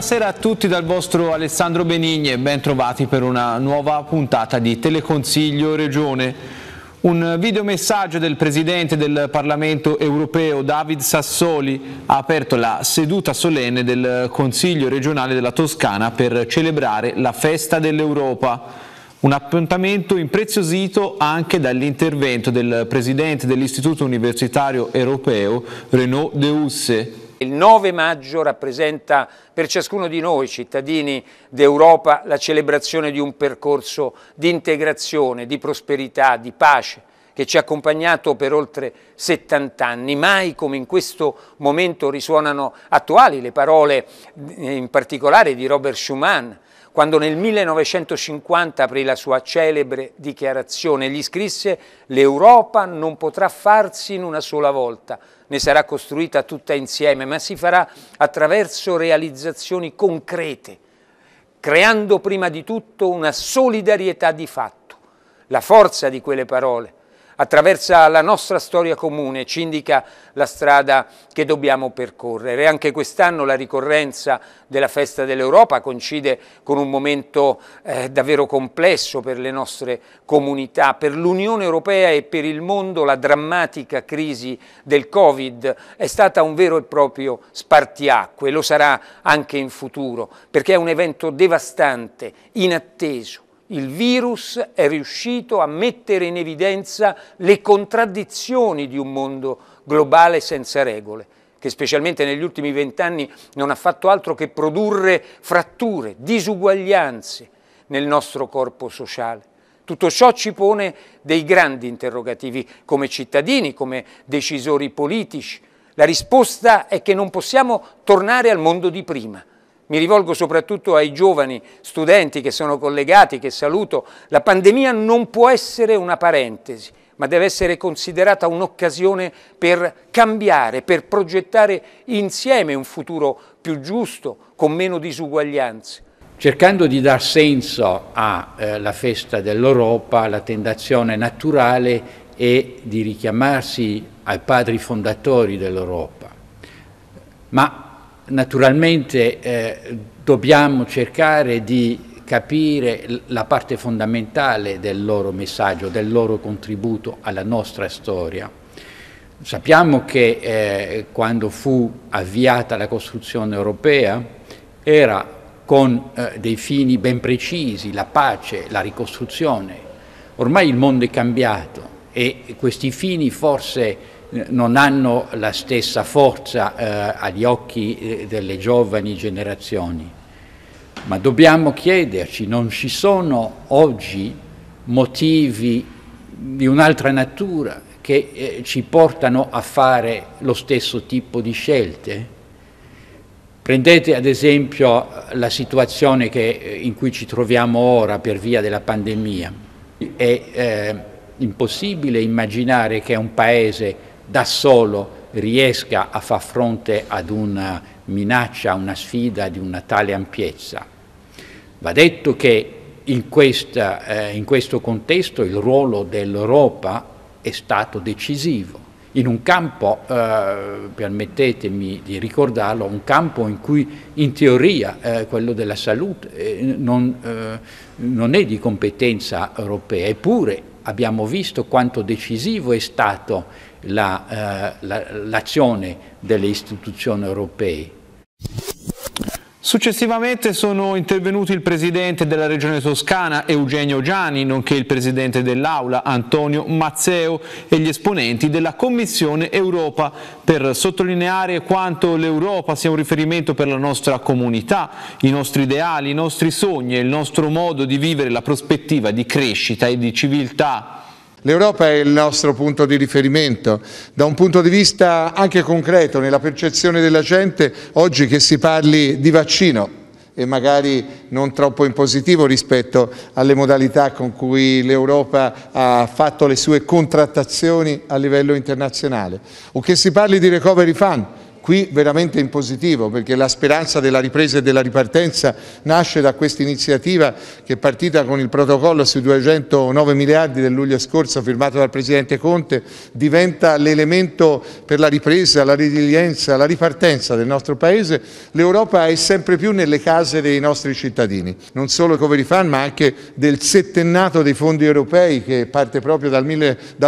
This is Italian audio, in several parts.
Buonasera a tutti dal vostro Alessandro Benigni e ben trovati per una nuova puntata di Teleconsiglio Regione. Un videomessaggio del Presidente del Parlamento europeo David Sassoli ha aperto la seduta solenne del Consiglio regionale della Toscana per celebrare la festa dell'Europa. Un appuntamento impreziosito anche dall'intervento del Presidente dell'Istituto Universitario Europeo Renaud Deusse, il 9 maggio rappresenta per ciascuno di noi, cittadini d'Europa, la celebrazione di un percorso di integrazione, di prosperità, di pace che ci ha accompagnato per oltre 70 anni. Mai come in questo momento risuonano attuali le parole in particolare di Robert Schuman, quando nel 1950 aprì la sua celebre dichiarazione, gli scrisse «L'Europa non potrà farsi in una sola volta, ne sarà costruita tutta insieme, ma si farà attraverso realizzazioni concrete, creando prima di tutto una solidarietà di fatto». La forza di quelle parole, attraversa la nostra storia comune, ci indica la strada che dobbiamo percorrere. Anche quest'anno la ricorrenza della Festa dell'Europa coincide con un momento eh, davvero complesso per le nostre comunità, per l'Unione Europea e per il mondo la drammatica crisi del Covid è stata un vero e proprio spartiacque, lo sarà anche in futuro, perché è un evento devastante, inatteso, il virus è riuscito a mettere in evidenza le contraddizioni di un mondo globale senza regole, che specialmente negli ultimi vent'anni non ha fatto altro che produrre fratture, disuguaglianze nel nostro corpo sociale. Tutto ciò ci pone dei grandi interrogativi come cittadini, come decisori politici. La risposta è che non possiamo tornare al mondo di prima, mi rivolgo soprattutto ai giovani studenti che sono collegati, che saluto, la pandemia non può essere una parentesi, ma deve essere considerata un'occasione per cambiare, per progettare insieme un futuro più giusto, con meno disuguaglianze. Cercando di dar senso alla eh, festa dell'Europa, la tentazione naturale è di richiamarsi ai padri fondatori dell'Europa, ma Naturalmente eh, dobbiamo cercare di capire la parte fondamentale del loro messaggio, del loro contributo alla nostra storia. Sappiamo che eh, quando fu avviata la costruzione europea era con eh, dei fini ben precisi, la pace, la ricostruzione. Ormai il mondo è cambiato e questi fini forse non hanno la stessa forza eh, agli occhi eh, delle giovani generazioni, ma dobbiamo chiederci, non ci sono oggi motivi di un'altra natura che eh, ci portano a fare lo stesso tipo di scelte? Prendete ad esempio la situazione che, eh, in cui ci troviamo ora per via della pandemia. È eh, impossibile immaginare che un paese da solo riesca a far fronte ad una minaccia, una sfida di una tale ampiezza. Va detto che in, questa, eh, in questo contesto il ruolo dell'Europa è stato decisivo, in un campo, eh, permettetemi di ricordarlo, un campo in cui in teoria eh, quello della salute eh, non, eh, non è di competenza europea, eppure abbiamo visto quanto decisivo è stato la, eh, la, l'azione delle istituzioni europee. Successivamente sono intervenuti il presidente della regione toscana Eugenio Gianni, nonché il presidente dell'Aula Antonio Mazzeo e gli esponenti della Commissione Europa per sottolineare quanto l'Europa sia un riferimento per la nostra comunità, i nostri ideali, i nostri sogni e il nostro modo di vivere la prospettiva di crescita e di civiltà. L'Europa è il nostro punto di riferimento, da un punto di vista anche concreto, nella percezione della gente, oggi che si parli di vaccino e magari non troppo in positivo rispetto alle modalità con cui l'Europa ha fatto le sue contrattazioni a livello internazionale, o che si parli di recovery fund, qui veramente in positivo perché la speranza della ripresa e della ripartenza nasce da questa iniziativa che è partita con il protocollo sui 209 miliardi del luglio scorso firmato dal Presidente Conte, diventa l'elemento per la ripresa, la resilienza, la ripartenza del nostro Paese. L'Europa è sempre più nelle case dei nostri cittadini, non solo Covery Fund ma anche del settennato dei fondi europei che parte proprio dal,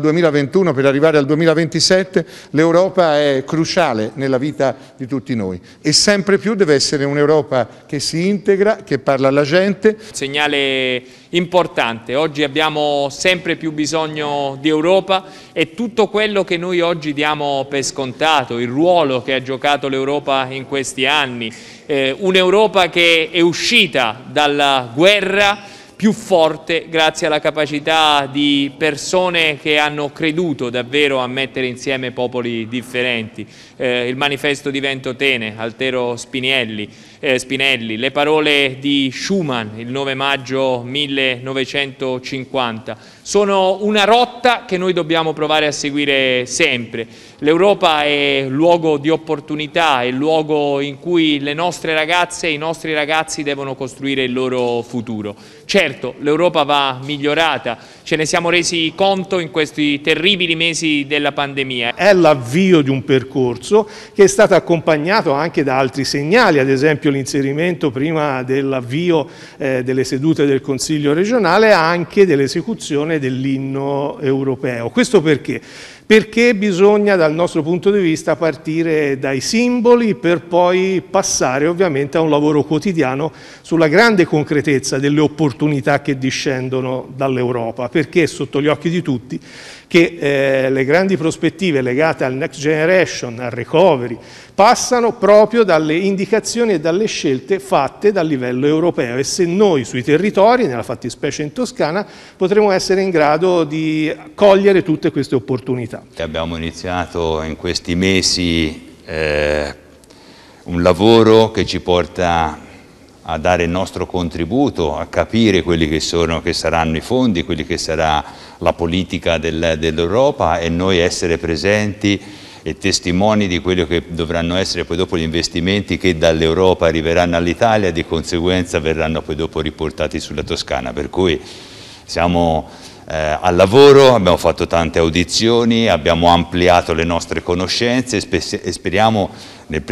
2021 per arrivare al 2027. L'Europa è cruciale nella vita vita di tutti noi. E sempre più deve essere un'Europa che si integra, che parla alla gente. Segnale importante, oggi abbiamo sempre più bisogno di Europa e tutto quello che noi oggi diamo per scontato, il ruolo che ha giocato l'Europa in questi anni, eh, un'Europa che è uscita dalla guerra più forte grazie alla capacità di persone che hanno creduto davvero a mettere insieme popoli differenti. Eh, il manifesto di Ventotene, Altero Spinielli, eh, Spinelli, le parole di Schumann il 9 maggio 1950. Sono una rotta che noi dobbiamo provare a seguire sempre. L'Europa è luogo di opportunità, è luogo in cui le nostre ragazze e i nostri ragazzi devono costruire il loro futuro. Certo, l'Europa va migliorata, ce ne siamo resi conto in questi terribili mesi della pandemia. È l'avvio di un percorso che è stato accompagnato anche da altri segnali, ad esempio l'inserimento prima dell'avvio eh, delle sedute del Consiglio regionale anche dell'esecuzione dell'inno europeo. Questo perché? perché bisogna dal nostro punto di vista partire dai simboli per poi passare ovviamente a un lavoro quotidiano sulla grande concretezza delle opportunità che discendono dall'Europa, perché è sotto gli occhi di tutti che eh, le grandi prospettive legate al Next Generation, al Recovery, passano proprio dalle indicazioni e dalle scelte fatte dal livello europeo e se noi sui territori, nella fattispecie in Toscana, potremo essere in grado di cogliere tutte queste opportunità. Abbiamo iniziato in questi mesi eh, un lavoro che ci porta a dare il nostro contributo, a capire quelli che, sono, che saranno i fondi, quelli che sarà la politica del, dell'Europa e noi essere presenti e testimoni di quello che dovranno essere poi dopo gli investimenti che dall'Europa arriveranno all'Italia e di conseguenza verranno poi dopo riportati sulla Toscana. Per cui siamo eh, al lavoro, abbiamo fatto tante audizioni, abbiamo ampliato le nostre conoscenze e speriamo nel,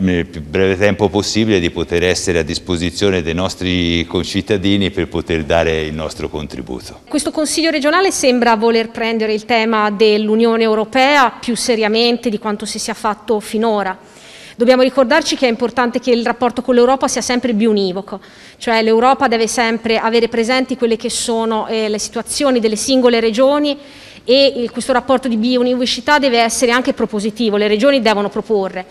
nel, più breve tempo possibile di poter essere a disposizione dei nostri concittadini per poter dare il nostro contributo. Questo Consiglio regionale sembra voler prendere il tema dell'Unione Europea più seriamente di quanto si sia fatto finora. Dobbiamo ricordarci che è importante che il rapporto con l'Europa sia sempre bionivoco, cioè l'Europa deve sempre avere presenti quelle che sono eh, le situazioni delle singole regioni e il, questo rapporto di biounivocità deve essere anche propositivo, le regioni devono proporre.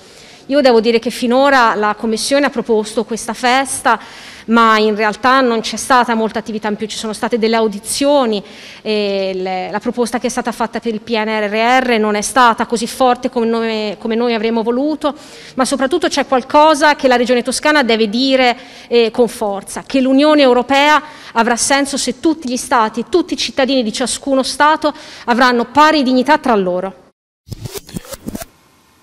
Io devo dire che finora la Commissione ha proposto questa festa ma in realtà non c'è stata molta attività in più, ci sono state delle audizioni, le, la proposta che è stata fatta per il PNRR non è stata così forte come noi, come noi avremmo voluto, ma soprattutto c'è qualcosa che la Regione Toscana deve dire eh, con forza, che l'Unione Europea avrà senso se tutti gli Stati, tutti i cittadini di ciascuno Stato avranno pari dignità tra loro.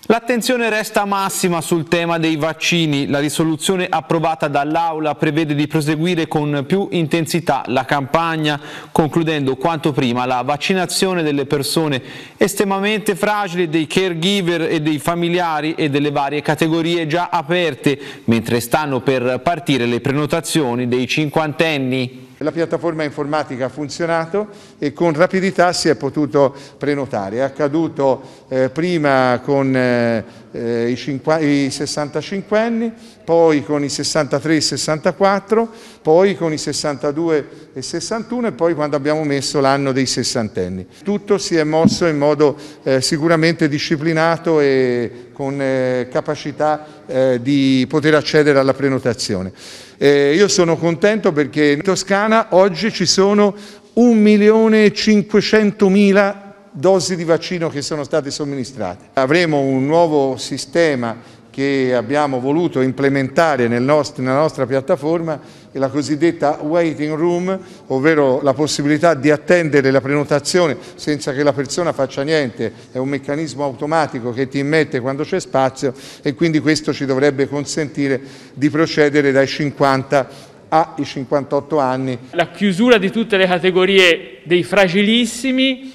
L'attenzione resta massima sul tema dei vaccini. La risoluzione approvata dall'Aula prevede di proseguire con più intensità la campagna, concludendo quanto prima la vaccinazione delle persone estremamente fragili, dei caregiver e dei familiari e delle varie categorie già aperte, mentre stanno per partire le prenotazioni dei cinquantenni la piattaforma informatica ha funzionato e con rapidità si è potuto prenotare. È accaduto eh, prima con eh, eh i, i 65 anni, poi con i 63 e 64, poi con i 62 e 61 e poi quando abbiamo messo l'anno dei 60 sessantenni. Tutto si è mosso in modo eh, sicuramente disciplinato e con eh, capacità eh, di poter accedere alla prenotazione. Eh, io sono contento perché in Toscana oggi ci sono 1.500.000 dosi di vaccino che sono state somministrate. Avremo un nuovo sistema che abbiamo voluto implementare nel nostro, nella nostra piattaforma la cosiddetta waiting room, ovvero la possibilità di attendere la prenotazione senza che la persona faccia niente, è un meccanismo automatico che ti immette quando c'è spazio e quindi questo ci dovrebbe consentire di procedere dai 50 ai 58 anni. La chiusura di tutte le categorie dei fragilissimi,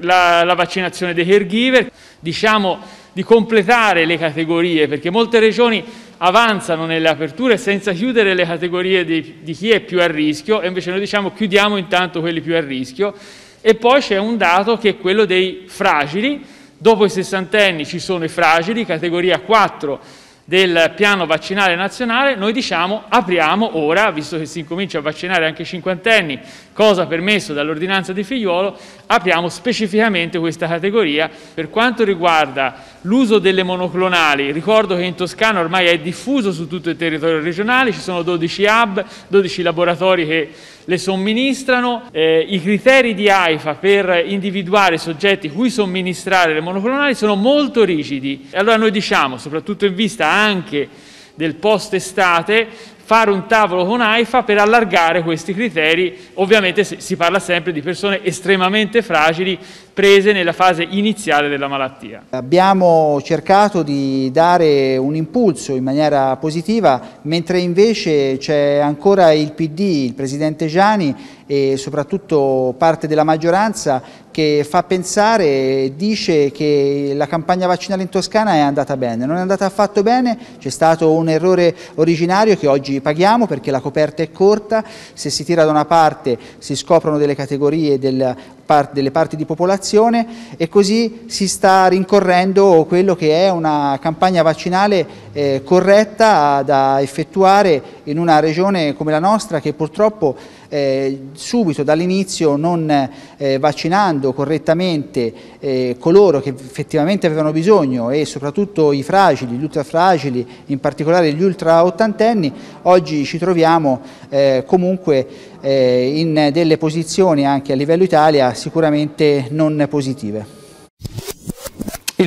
la, la, vaccinazione dei caregiver, diciamo di completare le categorie perché molte regioni avanzano nelle aperture senza chiudere le categorie di, di chi è più a rischio e invece noi diciamo chiudiamo intanto quelli più a rischio e poi c'è un dato che è quello dei fragili, dopo i sessantenni ci sono i fragili, categoria 4 del piano vaccinale nazionale, noi diciamo apriamo ora, visto che si incomincia a vaccinare anche i cinquantenni cosa permesso dall'ordinanza di figliuolo, apriamo specificamente questa categoria per quanto riguarda l'uso delle monoclonali. Ricordo che in Toscana ormai è diffuso su tutto il territorio regionale, ci sono 12 hub, 12 laboratori che le somministrano. Eh, I criteri di AIFA per individuare soggetti cui somministrare le monoclonali sono molto rigidi. allora noi diciamo, soprattutto in vista anche del post estate, fare un tavolo con AIFA per allargare questi criteri. Ovviamente si parla sempre di persone estremamente fragili, prese nella fase iniziale della malattia. Abbiamo cercato di dare un impulso in maniera positiva, mentre invece c'è ancora il PD, il Presidente Gianni e soprattutto parte della maggioranza che fa pensare e dice che la campagna vaccinale in Toscana è andata bene. Non è andata affatto bene, c'è stato un errore originario che oggi paghiamo perché la coperta è corta, se si tira da una parte si scoprono delle categorie del part delle parti di popolazione e così si sta rincorrendo quello che è una campagna vaccinale eh, corretta da effettuare in una regione come la nostra che purtroppo eh, subito dall'inizio non eh, vaccinando correttamente eh, coloro che effettivamente avevano bisogno e soprattutto i fragili, gli ultrafragili, in particolare gli ultra ottantenni, oggi ci troviamo eh, comunque eh, in delle posizioni anche a livello Italia sicuramente non positive.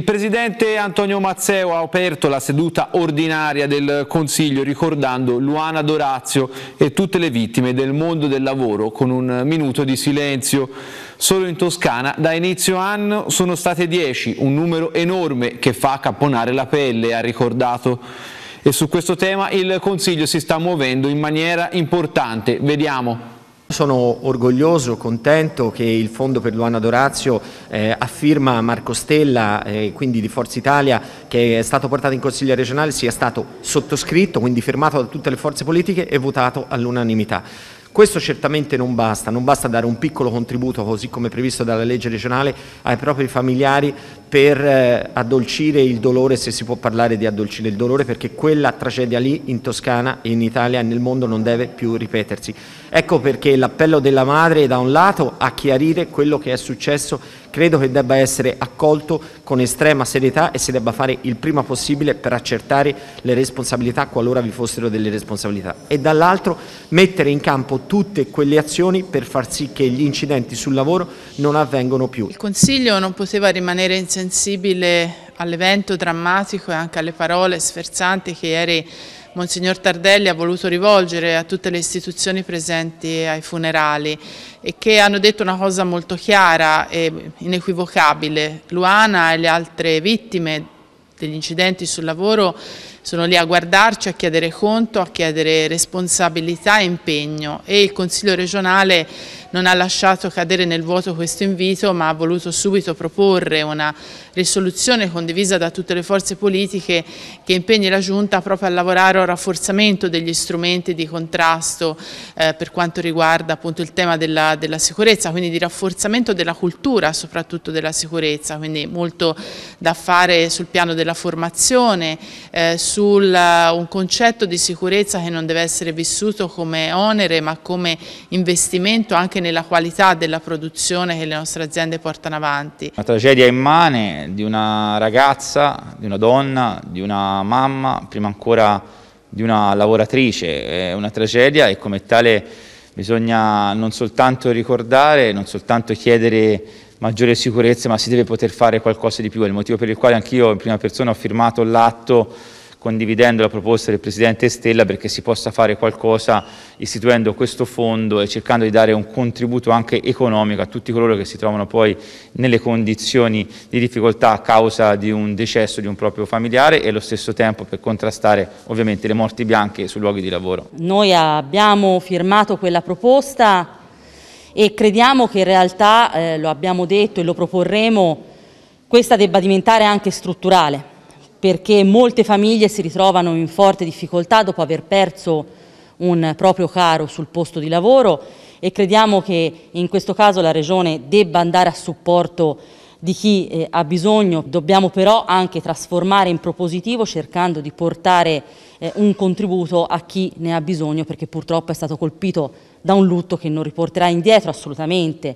Il presidente Antonio Mazzeo ha aperto la seduta ordinaria del Consiglio ricordando Luana Dorazio e tutte le vittime del mondo del lavoro con un minuto di silenzio. Solo in Toscana da inizio anno sono state 10, un numero enorme che fa caponare la pelle, ha ricordato. E su questo tema il Consiglio si sta muovendo in maniera importante. Vediamo. Sono orgoglioso, contento che il Fondo per Luana Dorazio eh, affirma Marco Stella, eh, quindi di Forza Italia, che è stato portato in Consiglio regionale, sia stato sottoscritto, quindi firmato da tutte le forze politiche e votato all'unanimità. Questo certamente non basta, non basta dare un piccolo contributo, così come previsto dalla legge regionale, ai propri familiari per eh, addolcire il dolore, se si può parlare di addolcire il dolore, perché quella tragedia lì in Toscana, in Italia e nel mondo non deve più ripetersi. Ecco perché l'appello della madre da un lato a chiarire quello che è successo credo che debba essere accolto con estrema serietà e si debba fare il prima possibile per accertare le responsabilità qualora vi fossero delle responsabilità e dall'altro mettere in campo tutte quelle azioni per far sì che gli incidenti sul lavoro non avvengano più. Il Consiglio non poteva rimanere in silenzio sensibile all'evento drammatico e anche alle parole sferzanti che ieri Monsignor Tardelli ha voluto rivolgere a tutte le istituzioni presenti ai funerali e che hanno detto una cosa molto chiara e inequivocabile. Luana e le altre vittime degli incidenti sul lavoro sono lì a guardarci, a chiedere conto, a chiedere responsabilità e impegno e il Consiglio regionale non ha lasciato cadere nel vuoto questo invito ma ha voluto subito proporre una risoluzione condivisa da tutte le forze politiche che impegni la Giunta proprio a lavorare al rafforzamento degli strumenti di contrasto eh, per quanto riguarda appunto il tema della, della, sicurezza, quindi di rafforzamento della cultura soprattutto della sicurezza, quindi molto da fare sul piano della formazione, eh, su eh, un concetto di sicurezza che non deve essere vissuto come onere ma come investimento anche nella qualità della produzione che le nostre aziende portano avanti. Una tragedia immane di una ragazza, di una donna, di una mamma, prima ancora di una lavoratrice, è una tragedia e come tale bisogna non soltanto ricordare, non soltanto chiedere maggiore sicurezza, ma si deve poter fare qualcosa di più. È il motivo per il quale anch'io in prima persona ho firmato l'atto condividendo la proposta del Presidente Stella perché si possa fare qualcosa istituendo questo fondo e cercando di dare un contributo anche economico a tutti coloro che si trovano poi nelle condizioni di difficoltà a causa di un decesso di un proprio familiare e allo stesso tempo per contrastare ovviamente le morti bianche sui luoghi di lavoro. Noi abbiamo firmato quella proposta e crediamo che in realtà, eh, lo abbiamo detto e lo proporremo, questa debba diventare anche strutturale perché molte famiglie si ritrovano in forte difficoltà dopo aver perso un proprio caro sul posto di lavoro e crediamo che in questo caso la Regione debba andare a supporto di chi eh, ha bisogno, dobbiamo però anche trasformare in propositivo cercando di portare eh, un contributo a chi ne ha bisogno perché purtroppo è stato colpito da un lutto che non riporterà indietro assolutamente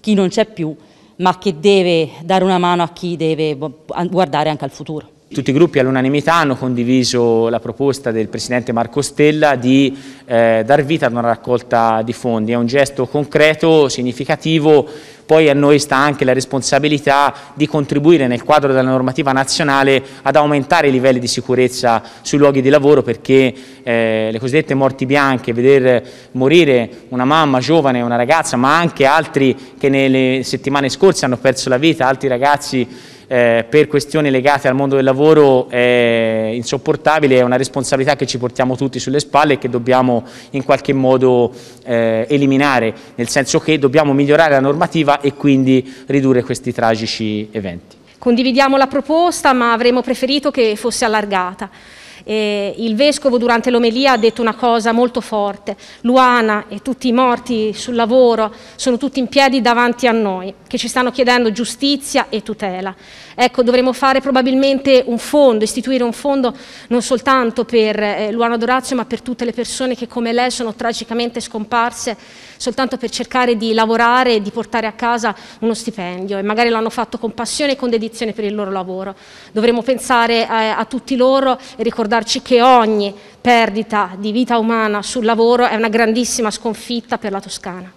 chi non c'è più ma che deve dare una mano a chi deve boh, guardare anche al futuro. Tutti i gruppi all'unanimità hanno condiviso la proposta del Presidente Marco Stella di eh, dar vita ad una raccolta di fondi. È un gesto concreto, significativo, poi a noi sta anche la responsabilità di contribuire nel quadro della normativa nazionale ad aumentare i livelli di sicurezza sui luoghi di lavoro perché eh, le cosiddette morti bianche, veder morire una mamma giovane, una ragazza, ma anche altri che nelle settimane scorse hanno perso la vita, altri ragazzi eh, per questioni legate al mondo del lavoro è insopportabile, è una responsabilità che ci portiamo tutti sulle spalle e che dobbiamo in qualche modo eh, eliminare, nel senso che dobbiamo migliorare la normativa e quindi ridurre questi tragici eventi. Condividiamo la proposta ma avremmo preferito che fosse allargata. Eh, il vescovo durante l'omelia ha detto una cosa molto forte, Luana e tutti i morti sul lavoro sono tutti in piedi davanti a noi, che ci stanno chiedendo giustizia e tutela. Ecco, dovremmo fare probabilmente un fondo, istituire un fondo non soltanto per eh, Luana Dorazio, ma per tutte le persone che come lei sono tragicamente scomparse soltanto per cercare di lavorare e di portare a casa uno stipendio e magari l'hanno fatto con passione e con dedizione per il loro lavoro. Dovremmo pensare a, eh, a tutti loro e ricordarci che ogni perdita di vita umana sul lavoro è una grandissima sconfitta per la Toscana.